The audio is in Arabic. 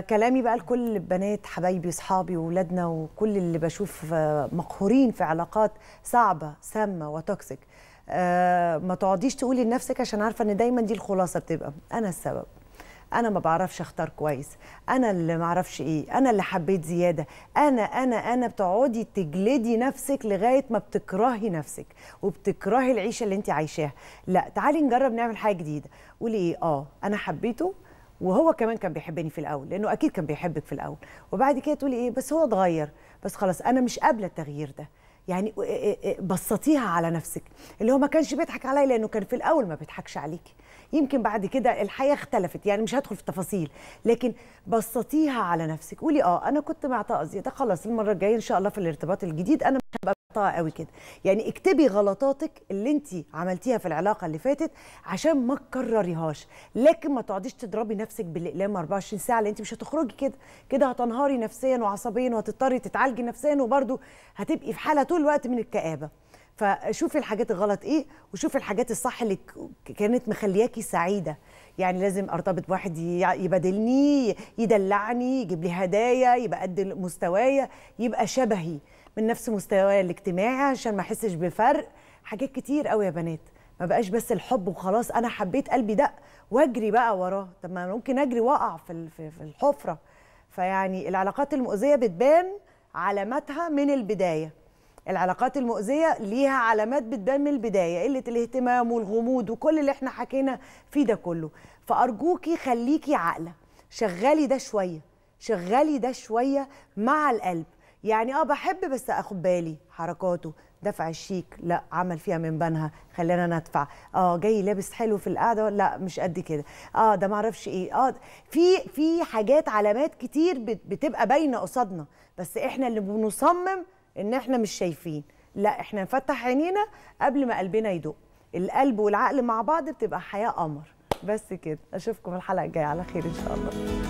كلامي بقى لكل البنات حبايبي اصحابي واولادنا وكل اللي بشوف آه، مقهورين في علاقات صعبه سامه وتوكسيك آه، ما تقعديش تقولي لنفسك عشان عارفه ان دايما دي الخلاصه بتبقى انا السبب انا ما بعرفش اختار كويس انا اللي ما اعرفش ايه انا اللي حبيت زياده انا انا انا بتقعدي تجلدي نفسك لغايه ما بتكرهي نفسك وبتكرهي العيشه اللي انت عايشاها لا تعالي نجرب نعمل حاجه جديده قولي ايه اه انا حبيته وهو كمان كان بيحبني في الاول لانه اكيد كان بيحبك في الاول وبعد كده تقولي ايه بس هو اتغير بس خلاص انا مش قابله التغيير ده يعني بسطيها على نفسك اللي هو ما كانش بيضحك عليا لانه كان في الاول ما بيضحكش عليكي يمكن بعد كده الحياه اختلفت يعني مش هدخل في التفاصيل لكن بسطيها على نفسك قولي اه انا كنت معطاء تقضيه ده خلاص المره الجايه ان شاء الله في الارتباط الجديد انا مش هبقى حطها قوي كده يعني اكتبي غلطاتك اللي انت عملتيها في العلاقه اللي فاتت عشان ما تكرريهاش لكن ما تقعديش تضربي نفسك بالاقلام 24 ساعه لان انت مش هتخرجي كده كده هتنهاري نفسيا وعصبيا وهتضطري تتعالجي نفسيا وبرده هتبقي في حاله طول الوقت من الكآبه فشوفي الحاجات الغلط ايه وشوفي الحاجات الصح اللي كانت مخلياكي سعيده يعني لازم ارتبط بواحد يبادلني يدلعني يجيب لي هدايا يبقى قد مستوايا يبقى شبهي من نفس مستواي الاجتماعي عشان ما احسش بفرق حاجات كتير قوي يا بنات ما بقاش بس الحب وخلاص انا حبيت قلبي ده واجري بقى وراه طب ما ممكن اجري واقع في في الحفره فيعني العلاقات المؤذيه بتبان علاماتها من البدايه العلاقات المؤذيه ليها علامات بتبان من البدايه قله الاهتمام والغموض وكل اللي احنا حكينا فيه ده كله فارجوكي خليكي عاقله شغلي ده شويه شغلي ده شويه مع القلب يعني اه بحب بس اخد بالي حركاته دفع الشيك لا عمل فيها من بنها خلانا ندفع اه جاي لابس حلو في القعده لا مش قد كده اه ده ما اعرفش ايه اه في في حاجات علامات كتير بتبقى باينه قصادنا بس احنا اللي بنصمم ان احنا مش شايفين لا احنا نفتح عينينا قبل ما قلبنا يدق القلب والعقل مع بعض بتبقى حياه قمر بس كده اشوفكم الحلقه الجايه على خير ان شاء الله